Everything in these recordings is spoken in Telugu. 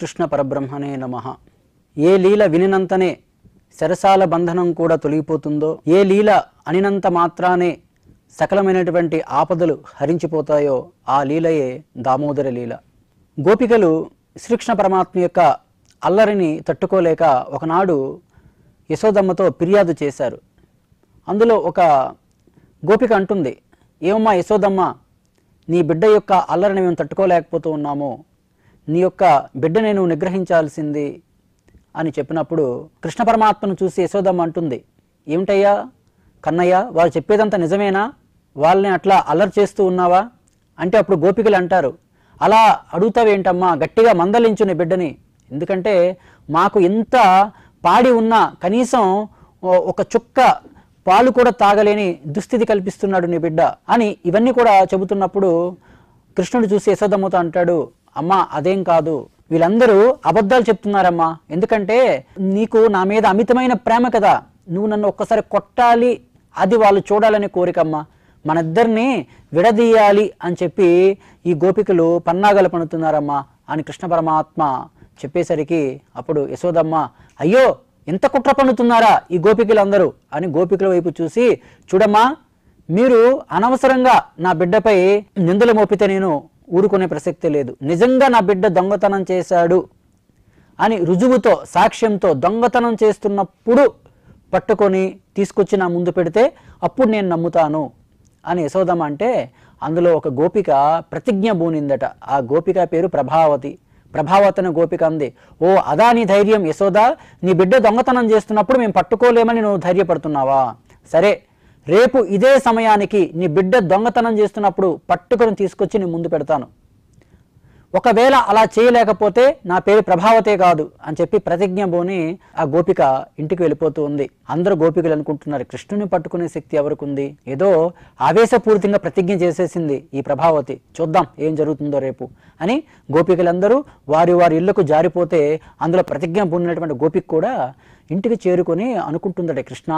శ్రీకృష్ణ పరబ్రహ్మనే నమ ఏ లీల వినినంతనే శరసాల బంధనం కూడా తొలగిపోతుందో ఏ లీల అనినంత మాత్రానే సకలమైనటువంటి ఆపదలు హరించిపోతాయో ఆ లీలయే దామోదర లీల గోపికలు శ్రీకృష్ణ పరమాత్మ యొక్క అల్లరిని తట్టుకోలేక ఒకనాడు యశోదమ్మతో ఫిర్యాదు చేశారు అందులో ఒక గోపిక అంటుంది ఏమమ్మా యశోదమ్మ నీ బిడ్డ యొక్క అల్లరిని మేము తట్టుకోలేకపోతూ ఉన్నామో నీ యొక్క బిడ్డ నేను నిగ్రహించాల్సింది అని చెప్పినప్పుడు కృష్ణ పరమాత్మను చూసి యశోదమ్మ అంటుంది ఏమిటయ్యా కన్నయ్య వాళ్ళు చెప్పేదంతా నిజమేనా వాళ్ళని అట్లా అల్లరి చేస్తూ ఉన్నావా అంటే అప్పుడు గోపికలు అంటారు అలా అడుగుతావేంటమ్మా గట్టిగా మందలించు నీ బిడ్డని ఎందుకంటే మాకు ఎంత పాడి ఉన్నా కనీసం ఒక చుక్క పాలు కూడా తాగలేని దుస్థితి కల్పిస్తున్నాడు నీ బిడ్డ అని ఇవన్నీ కూడా చెబుతున్నప్పుడు కృష్ణుడు చూసి యశోదమ్మతో అంటాడు అమ్మా అదేం కాదు వీళ్ళందరూ అబద్ధాలు చెప్తున్నారమ్మా ఎందుకంటే నీకు నా మీద అమితమైన ప్రేమ కదా నువ్వు నన్ను ఒక్కసారి కొట్టాలి అది వాళ్ళు కోరికమ్మ కోరికమ్మా ఇద్దరిని విడదీయాలి అని చెప్పి ఈ గోపికలు పన్నాగలు పనుతున్నారమ్మా అని కృష్ణ పరమాత్మ చెప్పేసరికి అప్పుడు యశోదమ్మ అయ్యో ఎంత కుట్ర పన్నుతున్నారా ఈ గోపికలందరూ అని గోపికల వైపు చూసి చూడమ్మా మీరు అనవసరంగా నా బిడ్డపై నిందలు మోపితే నేను ఊరుకునే ప్రసక్తి లేదు నిజంగా నా బిడ్డ దొంగతనం చేశాడు అని రుజువుతో సాక్ష్యంతో దొంగతనం చేస్తున్నప్పుడు పట్టుకొని తీసుకొచ్చి నా ముందు పెడితే అప్పుడు నేను నమ్ముతాను అని యశోదమ్మ అంటే అందులో ఒక గోపిక ప్రతిజ్ఞ బూనిందట ఆ గోపిక పేరు ప్రభావతి ప్రభావతని గోపిక అంది ఓ అదా నీ ధైర్యం యశోద నీ బిడ్డ దొంగతనం చేస్తున్నప్పుడు మేము పట్టుకోలేమని నువ్వు ధైర్యపడుతున్నావా సరే రేపు ఇదే సమయానికి నీ బిడ్డ దొంగతనం చేస్తున్నప్పుడు పట్టుకొని తీసుకొచ్చి నీ ముందు పెడతాను ఒకవేళ అలా చేయలేకపోతే నా పేరు ప్రభావతే కాదు అని చెప్పి ప్రతిజ్ఞ పోని ఆ గోపిక ఇంటికి వెళ్ళిపోతూ ఉంది అందరూ గోపికలు అనుకుంటున్నారు కృష్ణుని పట్టుకునే శక్తి ఎవరికి ఉంది ఏదో ఆవేశపూరితంగా ప్రతిజ్ఞ చేసేసింది ఈ ప్రభావతి చూద్దాం ఏం జరుగుతుందో రేపు అని గోపికలందరూ వారి వారి ఇళ్లకు జారిపోతే అందులో ప్రతిజ్ఞ పూనినటువంటి గోపిక కూడా ఇంటికి చేరుకొని అనుకుంటుందట కృష్ణ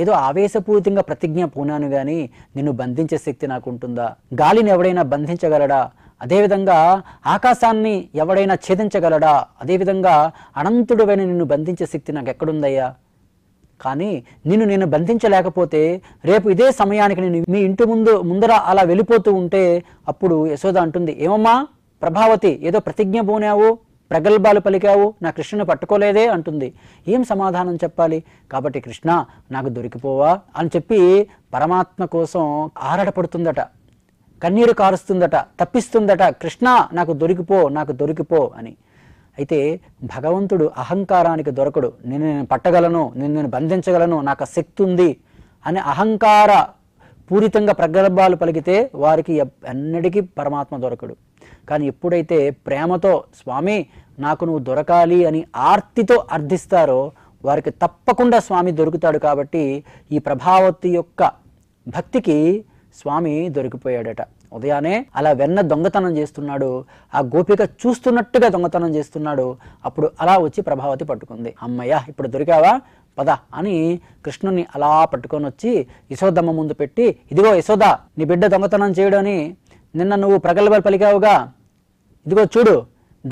ఏదో ఆవేశపూరితంగా ప్రతిజ్ఞ పూనాను గాని నిన్ను బంధించే శక్తి నాకుంటుందా గాలిని ఎవడైనా బంధించగలడా అదేవిధంగా ఆకాశాన్ని ఎవడైనా ఛేదించగలడా అదేవిధంగా అనంతుడవైన నిన్ను బంధించే శక్తి నాకు ఎక్కడుందయ్యా కానీ నిన్ను నేను బంధించలేకపోతే రేపు ఇదే సమయానికి నేను మీ ఇంటి ముందు ముందర అలా వెళ్ళిపోతూ ఉంటే అప్పుడు యశోద అంటుంది ఏమమ్మా ప్రభావతి ఏదో ప్రతిజ్ఞ పోనావు ప్రగల్భాలు పలికావు నా కృష్ణను పట్టుకోలేదే అంటుంది ఏం సమాధానం చెప్పాలి కాబట్టి కృష్ణ నాకు దొరికిపోవా అని చెప్పి పరమాత్మ కోసం ఆరాటపడుతుందట కన్నీరు కారుస్తుందట తప్పిస్తుందట కృష్ణ నాకు దొరికిపో నాకు దొరికిపో అని అయితే భగవంతుడు అహంకారానికి దొరకడు నేను నేను పట్టగలను నేను నేను బంధించగలను నాకు శక్తి ఉంది అనే అహంకార పూరితంగా ప్రగల్భాలు పలికితే వారికి ఎన్నటికీ పరమాత్మ దొరకడు కానీ ఎప్పుడైతే ప్రేమతో స్వామి నాకు నువ్వు దొరకాలి అని ఆర్తితో అర్థిస్తారో వారికి తప్పకుండా స్వామి దొరుకుతాడు కాబట్టి ఈ ప్రభావతి యొక్క భక్తికి స్వామి దొరికిపోయాడట ఉదయానే అలా వెన్న దొంగతనం చేస్తున్నాడు ఆ గోపిక చూస్తున్నట్టుగా దొంగతనం చేస్తున్నాడు అప్పుడు అలా వచ్చి ప్రభావతి పట్టుకుంది అమ్మయ్యా ఇప్పుడు దొరికావా పద అని కృష్ణుని అలా పట్టుకొని వచ్చి యశోదమ్మ ముందు పెట్టి ఇదిగో యశోద నీ బిడ్డ దొంగతనం చేయడని నిన్న నువ్వు ప్రగల్భాలు పలికావుగా ఇదిగో చూడు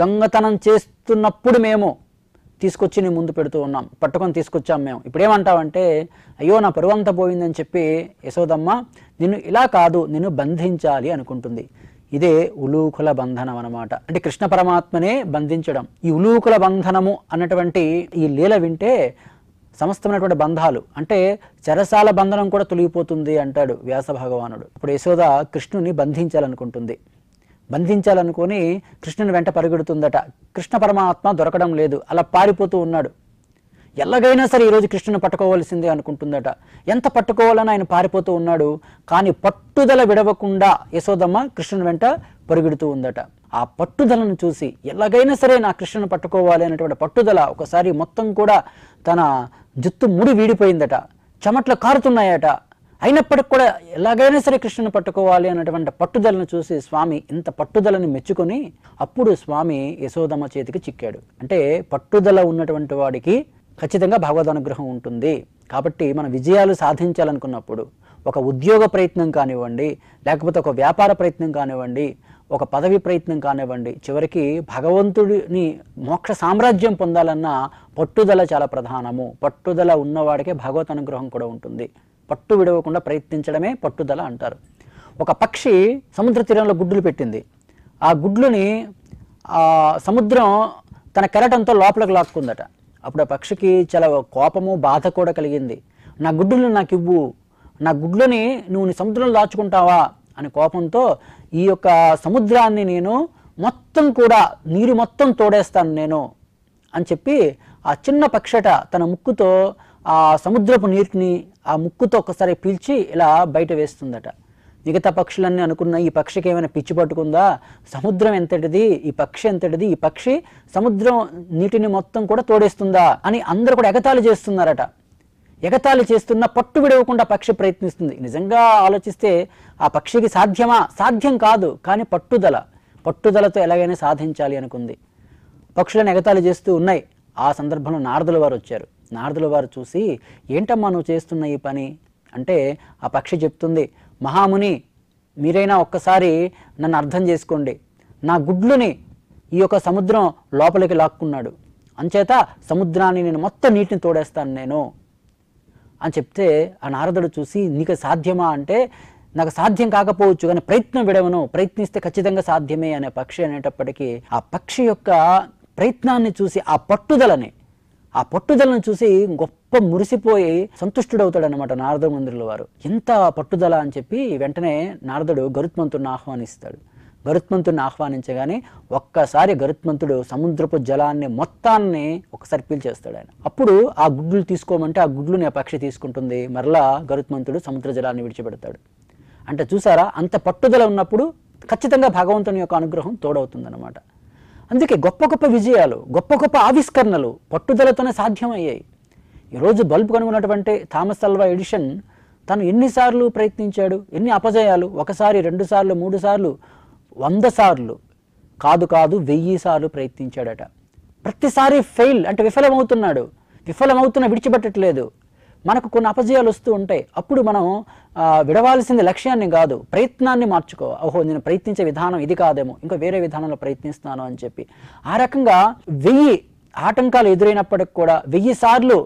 దొంగతనం చేస్తున్నప్పుడు మేము తీసుకొచ్చి నీ ముందు పెడుతూ ఉన్నాం పట్టుకొని తీసుకొచ్చాం మేము ఇప్పుడేమంటావంటే అయ్యో నా పరువంతా పోయిందని చెప్పి యశోదమ్మ నిన్ను ఇలా కాదు నిన్ను బంధించాలి అనుకుంటుంది ఇదే ఉలూకుల బంధనం అనమాట అంటే కృష్ణ పరమాత్మనే బంధించడం ఈ ఉలూకుల బంధనము అన్నటువంటి ఈ లీల వింటే సమస్తమైనటువంటి బంధాలు అంటే చెరసాల బంధనం కూడా తొలగిపోతుంది అంటాడు వ్యాస భగవానుడు ఇప్పుడు యశోద కృష్ణుని బంధించాలనుకుంటుంది బంధించాలనుకుని కృష్ణుని వెంట పరిగెడుతుందట కృష్ణ పరమాత్మ దొరకడం లేదు అలా పారిపోతూ ఉన్నాడు ఎలాగైనా సరే ఈరోజు కృష్ణుని పట్టుకోవాల్సిందే అనుకుంటుందట ఎంత పట్టుకోవాలని ఆయన పారిపోతూ ఉన్నాడు కానీ పట్టుదల విడవకుండా యశోదమ్మ కృష్ణుని వెంట పరుగెడుతూ ఉందట ఆ పట్టుదలను చూసి ఎలాగైనా సరే నా కృష్ణను పట్టుకోవాలి అనేటువంటి పట్టుదల ఒకసారి మొత్తం కూడా తన జుత్తు ముడి వీడిపోయిందట చెమట్లు కారుతున్నాయట అయినప్పటికి కూడా ఎలాగైనా సరే కృష్ణుని పట్టుకోవాలి అన్నటువంటి పట్టుదలను చూసి స్వామి ఇంత పట్టుదలను మెచ్చుకొని అప్పుడు స్వామి యశోదమ్మ చేతికి చిక్కాడు అంటే పట్టుదల ఉన్నటువంటి వాడికి ఖచ్చితంగా భగవద్ అనుగ్రహం ఉంటుంది కాబట్టి మన విజయాలు సాధించాలనుకున్నప్పుడు ఒక ఉద్యోగ ప్రయత్నం కానివ్వండి లేకపోతే ఒక వ్యాపార ప్రయత్నం కానివ్వండి ఒక పదవి ప్రయత్నం కానివ్వండి చివరికి భగవంతుడిని మోక్ష సామ్రాజ్యం పొందాలన్నా పట్టుదల చాలా ప్రధానము పట్టుదల ఉన్నవాడికే భగవత్ అనుగ్రహం కూడా ఉంటుంది పట్టు విడవకుండా ప్రయత్నించడమే పట్టుదల అంటారు ఒక పక్షి సముద్ర తీరంలో గుడ్లు పెట్టింది ఆ గుడ్లుని సముద్రం తన కెరటంతో లోపలికి లాక్కుందట అప్పుడు ఆ పక్షికి చాలా కోపము బాధ కూడా కలిగింది నా గుడ్డులను నాకు ఇవ్వు నా గుడ్లని నువ్వు నీ సముద్రంలో దాచుకుంటావా అనే కోపంతో ఈ యొక్క సముద్రాన్ని నేను మొత్తం కూడా నీరు మొత్తం తోడేస్తాను నేను అని చెప్పి ఆ చిన్న పక్షట తన ముక్కుతో ఆ సముద్రపు నీటిని ఆ ముక్కుతో ఒకసారి పీల్చి ఇలా బయట వేస్తుందట మిగతా పక్షులన్నీ అనుకున్న ఈ పక్షికి ఏమైనా పిచ్చి పట్టుకుందా సముద్రం ఎంతటిది ఈ పక్షి ఎంతటిది ఈ పక్షి సముద్రం నీటిని మొత్తం కూడా తోడేస్తుందా అని అందరూ కూడా ఎగతాళి చేస్తున్నారట ఎగతాళి చేస్తున్నా పట్టు విడవకుండా పక్షి ప్రయత్నిస్తుంది నిజంగా ఆలోచిస్తే ఆ పక్షికి సాధ్యమా సాధ్యం కాదు కానీ పట్టుదల పట్టుదలతో ఎలాగైనా సాధించాలి అనుకుంది పక్షులను ఎగతాళి చేస్తూ ఉన్నాయి ఆ సందర్భంలో నారదుల వారు వచ్చారు నారదుల వారు చూసి ఏంటమ్మా నువ్వు చేస్తున్న ఈ పని అంటే ఆ పక్షి చెప్తుంది మహాముని మీరైనా ఒక్కసారి నన్ను అర్థం చేసుకోండి నా గుడ్లుని ఈ యొక్క సముద్రం లోపలికి లాక్కున్నాడు అంచేత సముద్రాన్ని నేను మొత్తం నీటిని తోడేస్తాను నేను అని చెప్తే ఆ నారదుడు చూసి నీకు సాధ్యమా అంటే నాకు సాధ్యం కాకపోవచ్చు కానీ ప్రయత్నం విడవను ప్రయత్నిస్తే ఖచ్చితంగా సాధ్యమే అనే పక్షి అనేటప్పటికీ ఆ పక్షి యొక్క ప్రయత్నాన్ని చూసి ఆ పట్టుదలని ఆ పట్టుదలను చూసి గొప్ప మురిసిపోయి సంతుష్టుడవుతాడు అనమాట నారద మందిరుల వారు ఎంత పట్టుదల అని చెప్పి వెంటనే నారదుడు గరుత్మంతుడిని ఆహ్వానిస్తాడు గరుత్మంతుడిని ఆహ్వానించగానే ఒక్కసారి గరుత్మంతుడు సముద్రపు జలాన్ని మొత్తాన్ని ఒకసారి పీల్చేస్తాడు ఆయన అప్పుడు ఆ గుడ్లు తీసుకోమంటే ఆ గుడ్లుని ఆ పక్షి తీసుకుంటుంది మరలా గరుత్మంతుడు సముద్ర జలాన్ని విడిచిపెడతాడు అంటే చూసారా అంత పట్టుదల ఉన్నప్పుడు ఖచ్చితంగా భగవంతుని యొక్క అనుగ్రహం తోడవుతుందన్నమాట అందుకే గొప్ప గొప్ప విజయాలు గొప్ప గొప్ప ఆవిష్కరణలు పట్టుదలతోనే సాధ్యమయ్యాయి ఈరోజు బల్బ్ కనుగొన్నటువంటి థామస్ అల్వా ఎడిషన్ తను ఎన్నిసార్లు ప్రయత్నించాడు ఎన్ని అపజయాలు ఒకసారి రెండుసార్లు మూడుసార్లు వంద సార్లు కాదు కాదు వెయ్యి సార్లు ప్రయత్నించాడట ప్రతిసారి ఫెయిల్ అంటే విఫలమవుతున్నాడు విఫలమవుతున్న విడిచిపెట్టట్లేదు మనకు కొన్ని అపజయాలు వస్తూ ఉంటాయి అప్పుడు మనం విడవాల్సింది లక్ష్యాన్ని కాదు ప్రయత్నాన్ని మార్చుకో ఓహో నేను ప్రయత్నించే విధానం ఇది కాదేమో ఇంకా వేరే విధానంలో ప్రయత్నిస్తున్నాను అని చెప్పి ఆ రకంగా వెయ్యి ఆటంకాలు ఎదురైనప్పటికి కూడా వెయ్యి సార్లు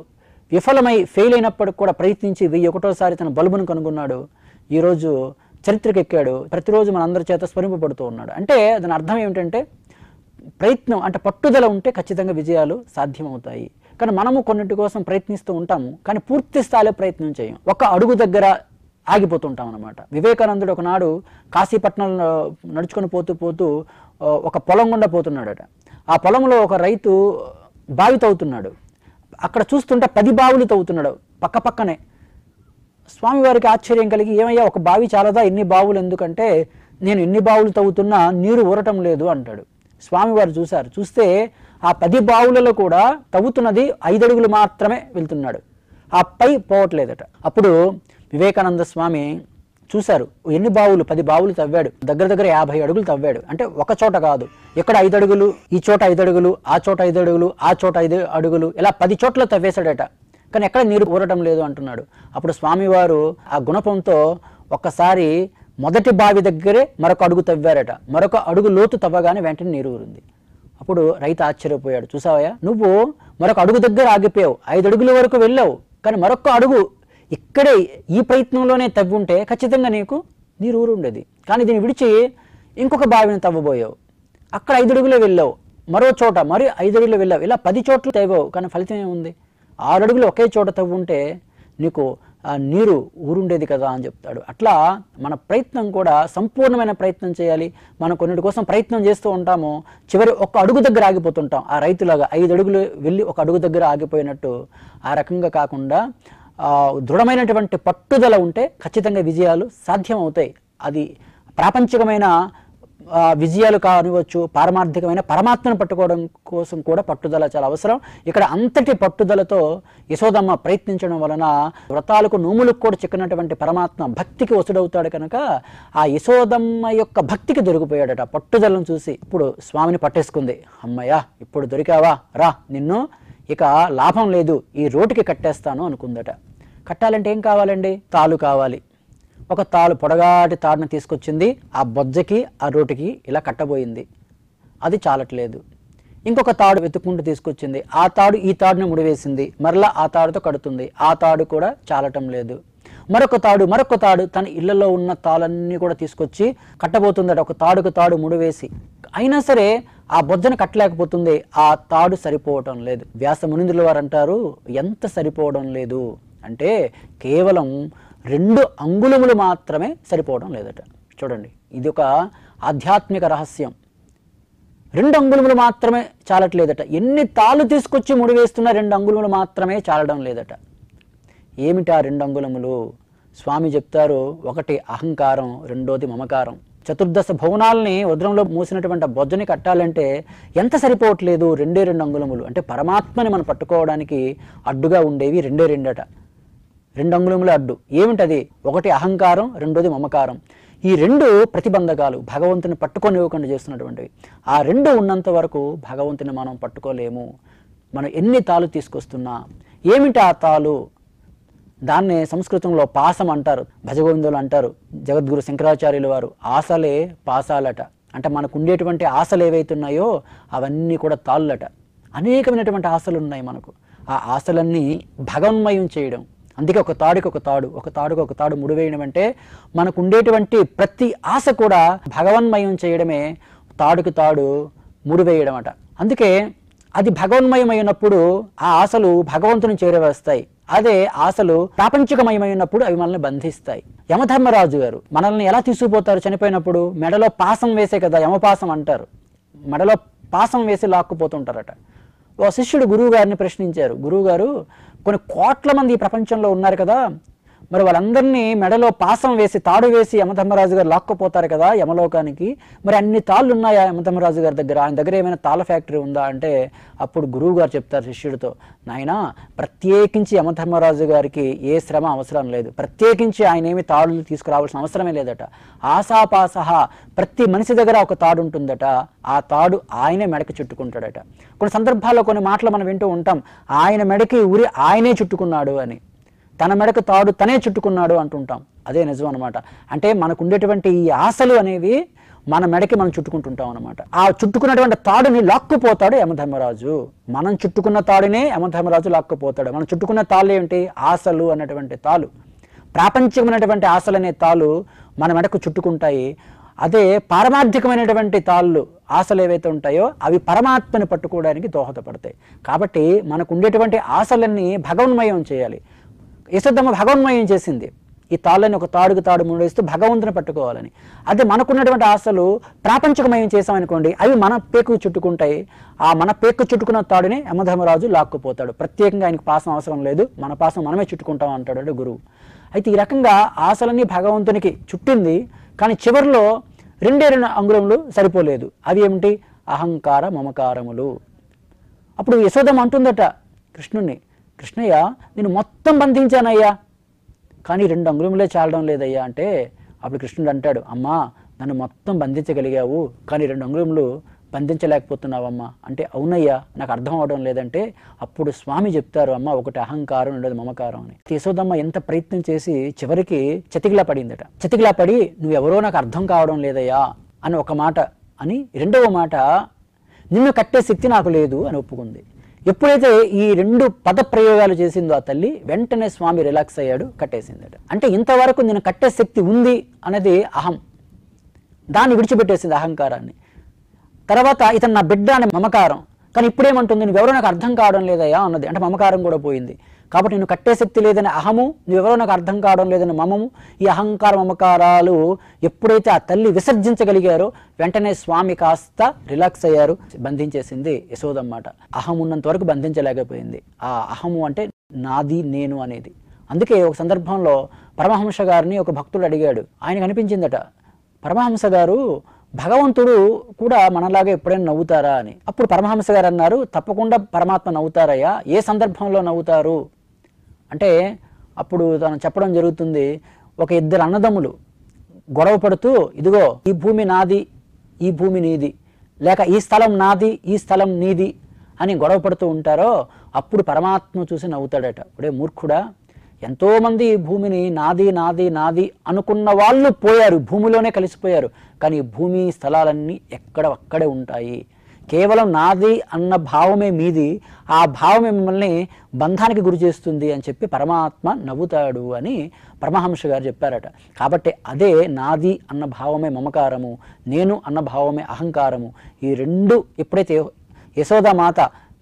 విఫలమై ఫెయిల్ అయినప్పటికి కూడా ప్రయత్నించి వెయ్యి ఒకటోసారి తన బల్బును కనుగొన్నాడు ఈరోజు చరిత్రకు ఎక్కాడు ప్రతిరోజు మన అందరి చేత స్మరింపబడుతూ ఉన్నాడు అంటే దాని అర్థం ఏమిటంటే ప్రయత్నం అంటే పట్టుదల ఉంటే ఖచ్చితంగా విజయాలు సాధ్యమవుతాయి కానీ మనము కొన్నింటి కోసం ప్రయత్నిస్తూ ఉంటాము కానీ పూర్తి స్థాయిలో ప్రయత్నం చేయం ఒక అడుగు దగ్గర ఆగిపోతుంటాం అనమాట వివేకానందుడు ఒకనాడు కాశీపట్నంలో నడుచుకొని పోతూ పోతూ ఒక పొలం గుండా పోతున్నాడట ఆ పొలంలో ఒక రైతు బావి తవ్వుతున్నాడు అక్కడ చూస్తుంటే పది బావులు తవ్వుతున్నాడు పక్క పక్కనే స్వామివారికి ఆశ్చర్యం కలిగి ఏమయ్యా ఒక బావి చాలదా ఎన్ని బావులు ఎందుకంటే నేను ఎన్ని బావులు తవ్వుతున్నా నీరు ఊరటం లేదు అంటాడు స్వామివారు చూశారు చూస్తే ఆ పది బావులలో కూడా తవ్వుతున్నది ఐదడుగులు మాత్రమే వెళ్తున్నాడు ఆ పై పోవట్లేదట అప్పుడు వివేకానంద స్వామి చూశారు ఎన్ని బావులు పది బావులు తవ్వాడు దగ్గర దగ్గర యాభై అడుగులు తవ్వాడు అంటే ఒక చోట కాదు ఎక్కడ ఐదు అడుగులు ఈ చోట ఐదు అడుగులు ఆ చోట ఐదు అడుగులు ఆ చోట ఐదు అడుగులు ఇలా పది చోట్ల తవ్వేశాడట కానీ ఎక్కడ నీరు ఊరటం లేదు అంటున్నాడు అప్పుడు స్వామివారు ఆ గుణపంతో ఒక్కసారి మొదటి బావి దగ్గరే మరొక అడుగు తవ్వారట మరొక అడుగు లోతు తవ్వగానే వెంటనే నీరు ఊరింది అప్పుడు రైతు ఆశ్చర్యపోయాడు చూసావయ్యా నువ్వు మరొక అడుగు దగ్గర ఆగిపోయావు ఐదు అడుగుల వరకు వెళ్ళావు కానీ మరొక అడుగు ఇక్కడే ఈ ప్రయత్నంలోనే తవ్వి ఉంటే ఖచ్చితంగా నీకు నీరు ఊరుండేది కానీ దీన్ని విడిచి ఇంకొక బావిని తవ్వబోయావు అక్కడ ఐదు అడుగులే వెళ్ళావు మరో చోట మరి ఐదు అడుగులు వెళ్ళావు ఇలా పది చోట్ల తవ్వావు కానీ ఫలితం ఏముంది ఆరు అడుగులు ఒకే చోట ఉంటే నీకు నీరు ఊరుండేది కదా అని చెప్తాడు అట్లా మన ప్రయత్నం కూడా సంపూర్ణమైన ప్రయత్నం చేయాలి మనం కొన్నిటి కోసం ప్రయత్నం చేస్తూ ఉంటాము చివరి ఒక అడుగు దగ్గర ఆగిపోతుంటాం ఆ రైతులాగా ఐదు అడుగులు వెళ్ళి ఒక అడుగు దగ్గర ఆగిపోయినట్టు ఆ రకంగా కాకుండా దృఢమైనటువంటి పట్టుదల ఉంటే ఖచ్చితంగా విజయాలు సాధ్యమవుతాయి అది ప్రాపంచికమైన విజయాలు కానివచ్చు పారమార్థికమైన పరమాత్మను పట్టుకోవడం కోసం కూడా పట్టుదల చాలా అవసరం ఇక్కడ అంతటి పట్టుదలతో యశోదమ్మ ప్రయత్నించడం వలన వ్రతాలకు నోములకు కూడా చిక్కినటువంటి పరమాత్మ భక్తికి వసుడవుతాడు కనుక ఆ యశోదమ్మ యొక్క భక్తికి దొరికిపోయాడట పట్టుదలను చూసి ఇప్పుడు స్వామిని పట్టేసుకుంది అమ్మయ్యా ఇప్పుడు దొరికావా రా నిన్ను ఇక లాభం లేదు ఈ రోడ్డుకి కట్టేస్తాను అనుకుందట కట్టాలంటే ఏం కావాలండి తాలు కావాలి ఒక తాడు పొడగాటి తాడును తీసుకొచ్చింది ఆ బొజ్జకి ఆ రోటికి ఇలా కట్టబోయింది అది చాలట్లేదు ఇంకొక తాడు వెతుక్కుంటూ తీసుకొచ్చింది ఆ తాడు ఈ తాడుని ముడివేసింది మరలా ఆ తాడుతో కడుతుంది ఆ తాడు కూడా చాలటం లేదు మరొక తాడు మరొక తాడు తన ఇళ్లలో ఉన్న తాళన్నీ కూడా తీసుకొచ్చి కట్టబోతుందట ఒక తాడుకు తాడు ముడివేసి అయినా సరే ఆ బొజ్జను కట్టలేకపోతుంది ఆ తాడు సరిపోవటం లేదు వ్యాస మునిందుల వారు అంటారు ఎంత సరిపోవడం లేదు అంటే కేవలం రెండు అంగుళములు మాత్రమే సరిపోవడం లేదట చూడండి ఇది ఒక ఆధ్యాత్మిక రహస్యం రెండు అంగుళములు మాత్రమే చాలట్లేదట ఎన్ని తాళ్ళు తీసుకొచ్చి ముడివేస్తున్నా రెండు అంగుళములు మాత్రమే చాలడం లేదట ఏమిటి ఆ రెండు అంగుళములు స్వామి చెప్తారు ఒకటి అహంకారం రెండోది మమకారం చతుర్దశ భవనాల్ని ఉద్రంలో మూసినటువంటి బొజ్జని కట్టాలంటే ఎంత సరిపోవట్లేదు రెండే రెండు అంగుళములు అంటే పరమాత్మని మనం పట్టుకోవడానికి అడ్డుగా ఉండేవి రెండే రెండట రెండు అంగుళముల అడ్డు ఏమిటది ఒకటి అహంకారం రెండోది మమకారం ఈ రెండు ప్రతిబంధకాలు భగవంతుని ఇవ్వకుండా చేస్తున్నటువంటివి ఆ రెండు ఉన్నంత వరకు భగవంతుని మనం పట్టుకోలేము మనం ఎన్ని తాళ్ళు తీసుకొస్తున్నా ఏమిటి ఆ తాలు దాన్ని సంస్కృతంలో పాసం అంటారు భజగోవిందులు అంటారు జగద్గురు శంకరాచార్యుల వారు ఆశలే పాసాలట అంటే మనకు ఉండేటువంటి ఆశలు ఏవైతున్నాయో అవన్నీ కూడా తాళ్ళట అనేకమైనటువంటి ఆశలు ఉన్నాయి మనకు ఆ ఆశలన్నీ భగవన్మయం చేయడం అందుకే ఒక తాడుకి ఒక తాడు ఒక తాడుకు ఒక తాడు ముడి వేయడం అంటే మనకు ఉండేటువంటి ప్రతి ఆశ కూడా భగవన్మయం చేయడమే తాడుకు తాడు ముడి వేయడం అట అందుకే అది భగవన్మయమైనప్పుడు ఆ ఆశలు భగవంతుని చేరవేస్తాయి అదే ఆశలు ప్రాపంచికమయమైనప్పుడు అవి మనల్ని బంధిస్తాయి యమధర్మరాజు గారు మనల్ని ఎలా తీసుకుపోతారు చనిపోయినప్పుడు మెడలో పాసం వేసే కదా యమపాసం అంటారు మెడలో పాసం వేసి లాక్కుపోతుంటారట ఓ శిష్యుడు గురువు గారిని ప్రశ్నించారు గురువుగారు కొన్ని కోట్ల మంది ఈ ప్రపంచంలో ఉన్నారు కదా మరి వాళ్ళందరినీ మెడలో పాసం వేసి తాడు వేసి యమధర్మరాజు గారు లాక్కుపోతారు కదా యమలోకానికి మరి అన్ని తాళ్ళు ఉన్నాయా యమధర్మరాజు గారి దగ్గర ఆయన దగ్గర ఏమైనా తాళ ఫ్యాక్టరీ ఉందా అంటే అప్పుడు గురువు గారు చెప్తారు శిష్యుడితో నాయన ప్రత్యేకించి యమధర్మరాజు గారికి ఏ శ్రమ అవసరం లేదు ప్రత్యేకించి ఆయన ఏమి తాళ్ళు తీసుకురావాల్సిన అవసరమే లేదట ఆశాపాసహ ప్రతి మనిషి దగ్గర ఒక తాడు ఉంటుందట ఆ తాడు ఆయనే మెడకి చుట్టుకుంటాడట కొన్ని సందర్భాల్లో కొన్ని మాటలు మనం వింటూ ఉంటాం ఆయన మెడకి ఊరి ఆయనే చుట్టుకున్నాడు అని తన మెడకు తాడు తనే చుట్టుకున్నాడు అంటుంటాం అదే నిజం అనమాట అంటే మనకు ఉండేటువంటి ఈ ఆశలు అనేవి మన మెడకి మనం చుట్టుకుంటుంటాం అనమాట ఆ చుట్టుకున్నటువంటి తాడుని లాక్కుపోతాడు యమధర్మరాజు మనం చుట్టుకున్న తాడునే యమధర్మరాజు లాక్కుపోతాడు మనం చుట్టుకున్న తాళ్ళు ఏమిటి ఆశలు అన్నటువంటి తాలు ప్రాపంచమైనటువంటి ఆశలు అనే తాలు మన మెడకు చుట్టుకుంటాయి అదే పారమార్థికమైనటువంటి తాళ్ళు ఆశలు ఏవైతే ఉంటాయో అవి పరమాత్మని పట్టుకోవడానికి దోహదపడతాయి కాబట్టి మనకు ఉండేటువంటి ఆశలన్నీ భగవన్మయం చేయాలి యశోదమ్మ భగవన్మయం చేసింది ఈ తాళ్ళని ఒక తాడుకు తాడు ముండేస్తూ భగవంతుని పట్టుకోవాలని అదే మనకున్నటువంటి ఆశలు ప్రాపంచకమయం చేసామనుకోండి అవి మన పేకు చుట్టుకుంటాయి ఆ మన పేకు చుట్టుకున్న తాడుని యమధర్మరాజు లాక్కుపోతాడు ప్రత్యేకంగా ఆయనకు పాసం అవసరం లేదు మన పాసం మనమే చుట్టుకుంటాం అంటాడు అంటే గురువు అయితే ఈ రకంగా ఆశలన్నీ భగవంతునికి చుట్టింది కానీ చివరిలో రెండే రెండు అంగుళములు సరిపోలేదు అవి ఏమిటి అహంకార మమకారములు అప్పుడు యశోదం అంటుందట కృష్ణుణ్ణి కృష్ణయ్య నేను మొత్తం బంధించానయ్యా కానీ రెండు అంగుళములే చాలడం లేదయ్యా అంటే అప్పుడు కృష్ణుడు అంటాడు అమ్మా నన్ను మొత్తం బంధించగలిగావు కానీ రెండు అంగుళములు బంధించలేకపోతున్నావమ్మా అంటే అవునయ్యా నాకు అర్థం అవడం లేదంటే అప్పుడు స్వామి చెప్తారు అమ్మ ఒకటి అహంకారం ఉండదు మమకారం అని యశోదమ్మ ఎంత ప్రయత్నం చేసి చివరికి చతికిలా పడిందట చతికిలా పడి నువ్వెవరో నాకు అర్థం కావడం లేదయ్యా అని ఒక మాట అని రెండవ మాట నిన్ను కట్టే శక్తి నాకు లేదు అని ఒప్పుకుంది ఎప్పుడైతే ఈ రెండు పద ప్రయోగాలు చేసిందో ఆ తల్లి వెంటనే స్వామి రిలాక్స్ అయ్యాడు కట్టేసిందట అంటే ఇంతవరకు నేను కట్టే శక్తి ఉంది అనేది అహం దాన్ని విడిచిపెట్టేసింది అహంకారాన్ని తర్వాత ఇతను నా బిడ్డ అనే మమకారం కానీ ఇప్పుడేమంటుంది నువ్వెవరో నాకు అర్థం కావడం లేదయా అన్నది అంటే మమకారం కూడా పోయింది కాబట్టి నేను కట్టే శక్తి లేదని అహము నువ్వెవరో నాకు అర్థం కావడం లేదని మమము ఈ అహంకార మమకారాలు ఎప్పుడైతే ఆ తల్లి విసర్జించగలిగారో వెంటనే స్వామి కాస్త రిలాక్స్ అయ్యారు బంధించేసింది యశోదమ్మాట అహం ఉన్నంత వరకు బంధించలేకపోయింది ఆ అహము అంటే నాది నేను అనేది అందుకే ఒక సందర్భంలో పరమహంస గారిని ఒక భక్తుడు అడిగాడు ఆయన కనిపించిందట పరమహంస గారు భగవంతుడు కూడా మనలాగా ఎప్పుడైనా నవ్వుతారా అని అప్పుడు పరమహంస గారు అన్నారు తప్పకుండా పరమాత్మ నవ్వుతారయ్యా ఏ సందర్భంలో నవ్వుతారు అంటే అప్పుడు తను చెప్పడం జరుగుతుంది ఒక ఇద్దరు అన్నదమ్ములు గొడవ పడుతూ ఇదిగో ఈ భూమి నాది ఈ భూమి నీది లేక ఈ స్థలం నాది ఈ స్థలం నీది అని గొడవ పడుతూ ఉంటారో అప్పుడు పరమాత్మ చూసి నవ్వుతాడట అప్పుడే మూర్ఖుడా ఎంతోమంది ఈ భూమిని నాది నాది నాది అనుకున్న వాళ్ళు పోయారు భూమిలోనే కలిసిపోయారు కానీ భూమి స్థలాలన్నీ ఎక్కడ అక్కడే ఉంటాయి కేవలం నాది అన్న భావమే మీది ఆ భావమే మిమ్మల్ని బంధానికి గురి చేస్తుంది అని చెప్పి పరమాత్మ నవ్వుతాడు అని పరమహంస గారు చెప్పారట కాబట్టి అదే నాది అన్న భావమే మమకారము నేను అన్న భావమే అహంకారము ఈ రెండు ఎప్పుడైతే యశోదామాత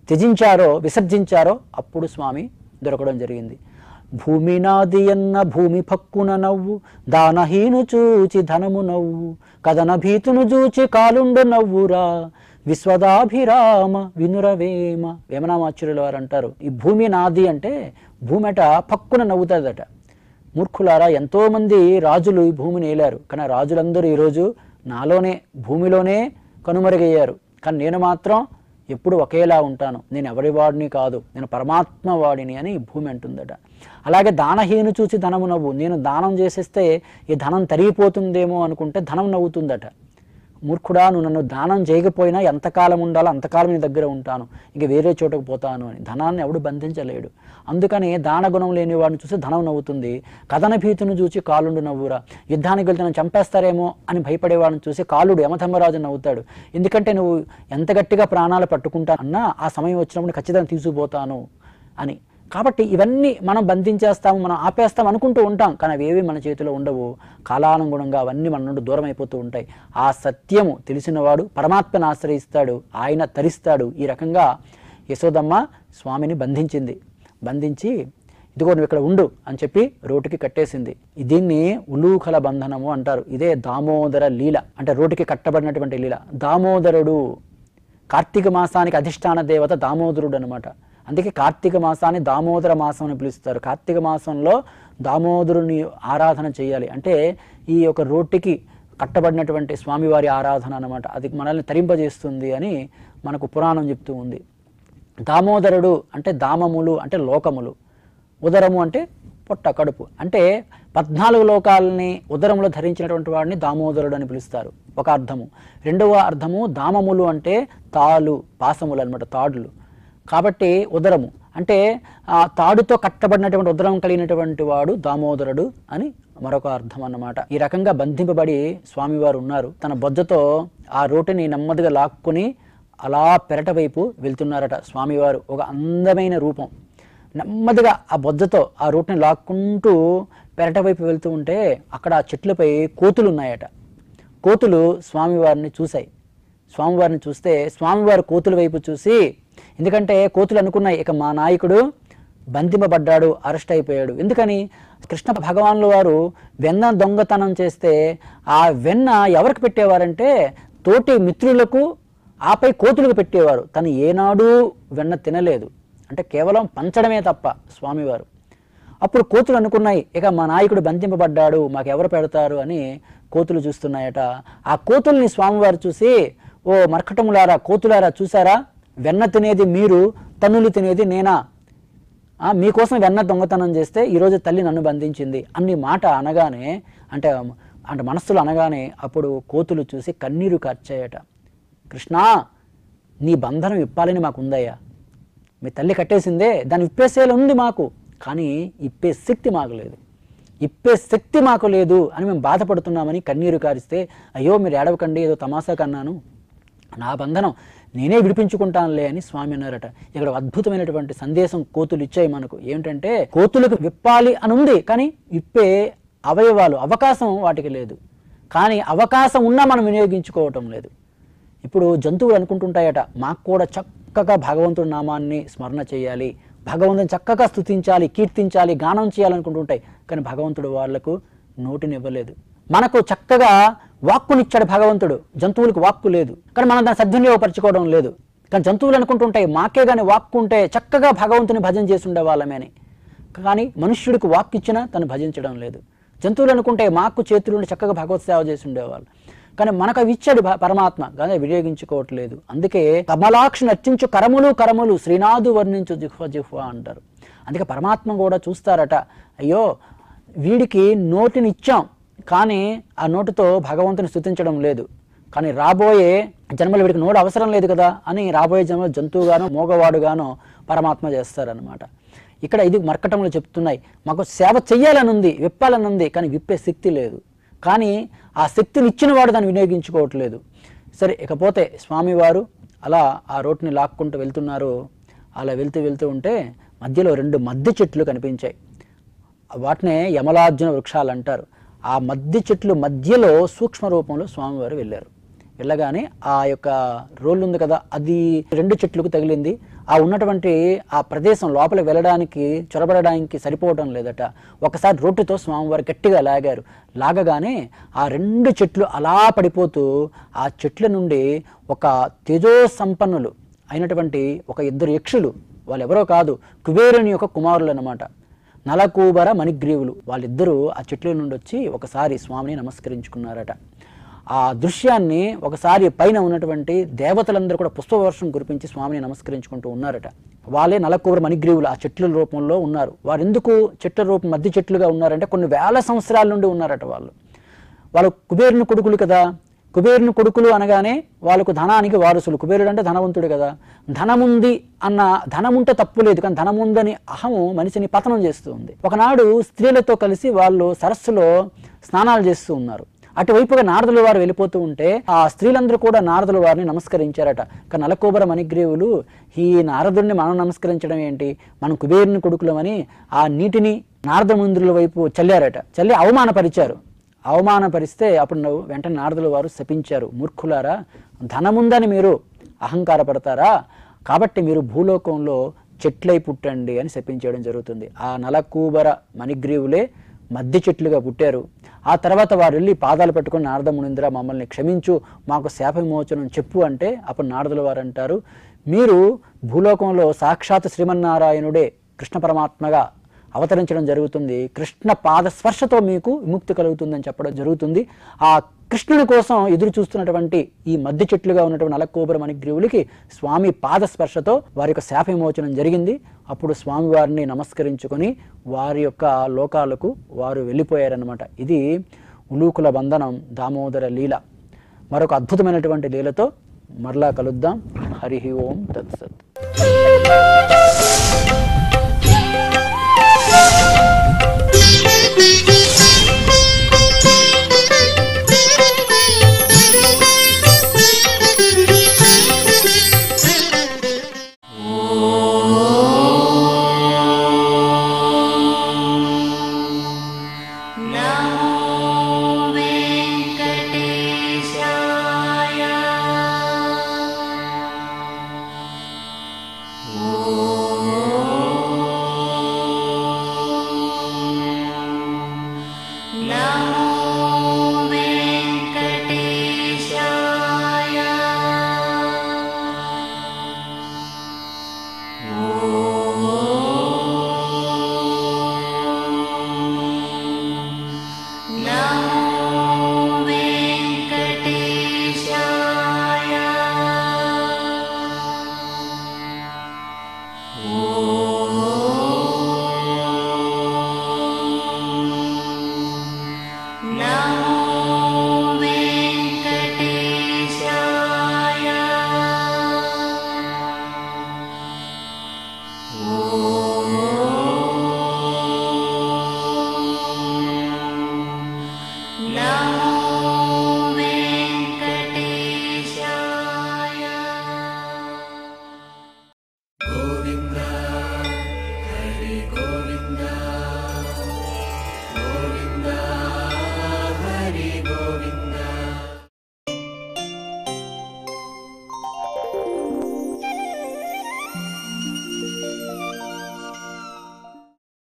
త్యజించారో విసర్జించారో అప్పుడు స్వామి దొరకడం జరిగింది భూమి నాది అన్న భూమి పక్కున నవ్వు దానహీను చూచి ధనము నవ్వు కదన భీతును చూచి కాలుండు నవ్వురా విశ్వదాభిరామ వినురవేమ వేమనామాచార్యుల వారు అంటారు ఈ భూమి నాది అంటే అట పక్కున నవ్వుతుందట మూర్ఖులారా ఎంతోమంది రాజులు ఈ భూమిని ఏలారు కానీ రాజులందరూ ఈరోజు నాలోనే భూమిలోనే కనుమరుగయ్యారు కానీ నేను మాత్రం ఎప్పుడు ఒకేలా ఉంటాను నేను ఎవరివాడిని కాదు నేను పరమాత్మ వాడిని అని భూమి అంటుందట అలాగే దానహీను చూసి ధనము నవ్వు నేను దానం చేసేస్తే ఈ ధనం తరిగిపోతుందేమో అనుకుంటే ధనం నవ్వుతుందట మూర్ఖుడా నువ్వు నన్ను దానం చేయకపోయినా ఎంతకాలం ఉండాలో అంతకాలం నీ దగ్గర ఉంటాను ఇంక వేరే చోటకు పోతాను అని ధనాన్ని ఎవడు బంధించలేడు అందుకని దాన గుణం లేని వాడిని చూసి ధనం నవ్వుతుంది కథన భీతిని చూసి కాలుండు నవ్వురా యుద్ధానికి వెళ్తే నన్ను చంపేస్తారేమో అని భయపడేవాడిని చూసి కాలుడు యమధర్మరాజు నవ్వుతాడు ఎందుకంటే నువ్వు ఎంత గట్టిగా ప్రాణాలు పట్టుకుంటా అన్నా ఆ సమయం వచ్చినప్పుడు ఖచ్చితంగా తీసుకుపోతాను అని కాబట్టి ఇవన్నీ మనం బంధించేస్తాము మనం ఆపేస్తాం అనుకుంటూ ఉంటాం కానీ అవేవి మన చేతిలో ఉండవు కాలానుగుణంగా అవన్నీ మన నుండి దూరం అయిపోతూ ఉంటాయి ఆ సత్యము తెలిసినవాడు పరమాత్మను ఆశ్రయిస్తాడు ఆయన తరిస్తాడు ఈ రకంగా యశోదమ్మ స్వామిని బంధించింది బంధించి ఇదిగో నువ్వు ఇక్కడ ఉండు అని చెప్పి రోటికి కట్టేసింది దీన్ని ఉలూకల బంధనము అంటారు ఇదే దామోదర లీల అంటే రోటికి కట్టబడినటువంటి లీల దామోదరుడు కార్తీక మాసానికి అధిష్టాన దేవత దామోదరుడు అనమాట అందుకే కార్తీక మాసాన్ని దామోదర మాసం అని పిలుస్తారు కార్తీక మాసంలో దామోదరుని ఆరాధన చేయాలి అంటే ఈ యొక్క రోడ్డుకి కట్టబడినటువంటి స్వామివారి ఆరాధన అనమాట అది మనల్ని తరింపజేస్తుంది అని మనకు పురాణం చెప్తూ ఉంది దామోదరుడు అంటే దామములు అంటే లోకములు ఉదరము అంటే పొట్ట కడుపు అంటే పద్నాలుగు లోకాలని ఉదరములు ధరించినటువంటి వాడిని దామోదరుడు అని పిలుస్తారు ఒక అర్థము రెండవ అర్థము దామములు అంటే తాలు పాసములు అనమాట తాడులు కాబట్టి ఉదరము అంటే తాడుతో కట్టబడినటువంటి ఉదరం కలిగినటువంటి వాడు దామోదరుడు అని మరొక అర్థం అన్నమాట ఈ రకంగా బంధింపబడి స్వామివారు ఉన్నారు తన బొజ్జతో ఆ రోటిని నెమ్మదిగా లాక్కుని అలా పెరట వైపు వెళ్తున్నారట స్వామివారు ఒక అందమైన రూపం నెమ్మదిగా ఆ బొజ్జతో ఆ రోటిని లాక్కుంటూ పెరట వైపు వెళ్తూ ఉంటే అక్కడ ఆ చెట్లపై కోతులు ఉన్నాయట కోతులు స్వామివారిని చూశాయి స్వామివారిని చూస్తే స్వామివారు కోతుల వైపు చూసి ఎందుకంటే కోతులు అనుకున్నాయి ఇక మా నాయకుడు బంధింపబడ్డాడు అరెస్ట్ అయిపోయాడు ఎందుకని కృష్ణ భగవాన్లు వారు వెన్న దొంగతనం చేస్తే ఆ వెన్న ఎవరికి పెట్టేవారంటే తోటి మిత్రులకు ఆపై కోతులకు పెట్టేవారు తను ఏనాడూ వెన్న తినలేదు అంటే కేవలం పంచడమే తప్ప స్వామివారు అప్పుడు కోతులు అనుకున్నాయి ఇక మా నాయకుడు బంధింపబడ్డాడు మాకు ఎవరు పెడతారు అని కోతులు చూస్తున్నాయట ఆ కోతుల్ని స్వామివారు చూసి ఓ మర్కటములారా కోతులారా చూసారా వెన్న తినేది మీరు తన్నులు తినేది నేనా మీకోసం వెన్న దొంగతనం చేస్తే ఈరోజు తల్లి నన్ను బంధించింది అన్ని మాట అనగానే అంటే అంటే మనస్సులు అనగానే అప్పుడు కోతులు చూసి కన్నీరు ఖర్చయ్యట కృష్ణ నీ బంధనం ఇప్పాలని మాకు ఉందయ్యా మీ తల్లి కట్టేసిందే దాన్ని ఇప్పేసేలా ఉంది మాకు కానీ ఇప్పే శక్తి మాకు లేదు ఇప్పే శక్తి మాకు లేదు అని మేము బాధపడుతున్నామని కన్నీరు కారిస్తే అయ్యో మీరు ఏడవకండి ఏదో తమాషా కన్నాను నా బంధనం నేనే విడిపించుకుంటానులే అని స్వామి అన్నారట ఇక్కడ అద్భుతమైనటువంటి సందేశం కోతులు ఇచ్చాయి మనకు ఏమిటంటే కోతులకు విప్పాలి అని ఉంది కానీ విప్పే అవయవాలు అవకాశం వాటికి లేదు కానీ అవకాశం ఉన్నా మనం వినియోగించుకోవటం లేదు ఇప్పుడు జంతువులు అనుకుంటుంటాయట మాకు కూడా చక్కగా భగవంతుడి నామాన్ని స్మరణ చేయాలి భగవంతుని చక్కగా స్థుతించాలి కీర్తించాలి గానం చేయాలనుకుంటుంటాయి కానీ భగవంతుడు వాళ్లకు నోటినివ్వలేదు మనకు చక్కగా వాక్కునిచ్చాడు భగవంతుడు జంతువులకు వాక్కు లేదు కానీ మనం దాన్ని సద్వినియోగపరచుకోవడం లేదు కానీ జంతువులు అనుకుంటుంటాయి మాకే కానీ వాక్కు ఉంటే చక్కగా భగవంతుని భజన చేసి ఉండేవాళ్ళమే అని కానీ మనుష్యుడికి వాక్ ఇచ్చినా తను భజించడం లేదు జంతువులు అనుకుంటే మాకు చేతులుండి చక్కగా భగవత్ సేవ చేసి ఉండేవాళ్ళు కానీ మనకు అవి ఇచ్చాడు పరమాత్మ కానీ వినియోగించుకోవట్లేదు అందుకే కమలాక్షి నచ్చించు కరములు కరములు శ్రీనాథు వర్ణించు జిహ్వ జిహ్వ అంటారు అందుకే పరమాత్మ కూడా చూస్తారట అయ్యో వీడికి నోటిని ఇచ్చాం కానీ ఆ నోటుతో భగవంతుని స్థుతించడం లేదు కానీ రాబోయే జన్మలు వీడికి నోడు అవసరం లేదు కదా అని రాబోయే జన్మలు జంతువుగాను మోగవాడుగాను పరమాత్మ చేస్తారనమాట ఇక్కడ ఇది మర్కటంలో చెప్తున్నాయి మాకు సేవ విప్పాలని విప్పాలనుంది కానీ విప్పే శక్తి లేదు కానీ ఆ శక్తిని వాడు దాన్ని వినియోగించుకోవట్లేదు సరే ఇకపోతే స్వామివారు అలా ఆ రోడ్ని లాక్కుంటూ వెళ్తున్నారు అలా వెళ్తూ వెళ్తూ ఉంటే మధ్యలో రెండు మధ్య చెట్లు కనిపించాయి వాటినే యమలార్జున వృక్షాలు అంటారు ఆ మధ్య చెట్లు మధ్యలో సూక్ష్మ రూపంలో స్వామివారు వెళ్ళారు వెళ్ళగానే ఆ యొక్క రోల్ ఉంది కదా అది రెండు చెట్లకు తగిలింది ఆ ఉన్నటువంటి ఆ ప్రదేశం లోపల వెళ్ళడానికి చొరబడడానికి సరిపోవడం లేదట ఒకసారి రోడ్డుతో స్వామివారు గట్టిగా లాగారు లాగగానే ఆ రెండు చెట్లు అలా పడిపోతూ ఆ చెట్ల నుండి ఒక తేజో సంపన్నులు అయినటువంటి ఒక ఇద్దరు యక్షులు వాళ్ళెవరో కాదు కుబేరుని యొక్క కుమారులు అన్నమాట నలకూబర మణిగ్రీవులు వాళ్ళిద్దరూ ఆ చెట్ల నుండి వచ్చి ఒకసారి స్వామిని నమస్కరించుకున్నారట ఆ దృశ్యాన్ని ఒకసారి పైన ఉన్నటువంటి దేవతలందరూ కూడా పుష్పవర్షం కురిపించి స్వామిని నమస్కరించుకుంటూ ఉన్నారట వాళ్ళే నలకూర మణిగ్రీవులు ఆ చెట్ల రూపంలో ఉన్నారు వారు ఎందుకు చెట్ల రూపం మధ్య చెట్లుగా ఉన్నారంటే కొన్ని వేల సంవత్సరాల నుండి ఉన్నారట వాళ్ళు వాళ్ళు కుబేరుని కొడుకులు కదా కుబేరుని కొడుకులు అనగానే వాళ్ళకు ధనానికి వారసులు కుబేరుడు అంటే ధనవంతుడు కదా ధనముంది అన్న ధనముంటే తప్పు లేదు కానీ ధనముందని అహము మనిషిని పతనం చేస్తూ ఉంది ఒకనాడు స్త్రీలతో కలిసి వాళ్ళు సరస్సులో స్నానాలు చేస్తూ ఉన్నారు అటువైపుగా నారదుల వారు వెళ్ళిపోతూ ఉంటే ఆ స్త్రీలందరూ కూడా నారదుల వారిని నమస్కరించారట కానీ నలకోబర మణిగ్రీవులు ఈ నారదుడిని మనం నమస్కరించడం ఏంటి మనం కుబేరుని కొడుకులమని ఆ నీటిని నారదముంద్రుల వైపు చల్లారట చల్లి అవమానపరిచారు అవమానపరిస్తే అప్పుడు నువ్వు వెంటనే నారదుల వారు శపించారు మూర్ఖులారా ధనముందని మీరు అహంకారపడతారా కాబట్టి మీరు భూలోకంలో చెట్లై పుట్టండి అని శపించడం జరుగుతుంది ఆ నలకూబర మణిగ్రీవులే మద్ది చెట్లుగా పుట్టారు ఆ తర్వాత వారు వెళ్ళి పాదాలు పట్టుకుని నారద మునింద్ర మమ్మల్ని క్షమించు మాకు శాప విమోచనం చెప్పు అంటే అప్పుడు నారదుల వారు అంటారు మీరు భూలోకంలో సాక్షాత్ శ్రీమన్నారాయణుడే కృష్ణ పరమాత్మగా అవతరించడం జరుగుతుంది కృష్ణ పాద స్పర్శతో మీకు విముక్తి కలుగుతుందని చెప్పడం జరుగుతుంది ఆ కృష్ణుని కోసం ఎదురు చూస్తున్నటువంటి ఈ మధ్య చెట్లుగా ఉన్నటువంటి అలకోబ్రమణిగ్రీవులకి స్వామి పాదస్పర్శతో వారి యొక్క శాప విమోచనం జరిగింది అప్పుడు స్వామి వారిని నమస్కరించుకొని వారి యొక్క లోకాలకు వారు వెళ్ళిపోయారనమాట ఇది ఉలూకుల బంధనం దామోదర లీల మరొక అద్భుతమైనటువంటి లీలతో మరలా కలుద్దాం హరి ఓం తత్సత్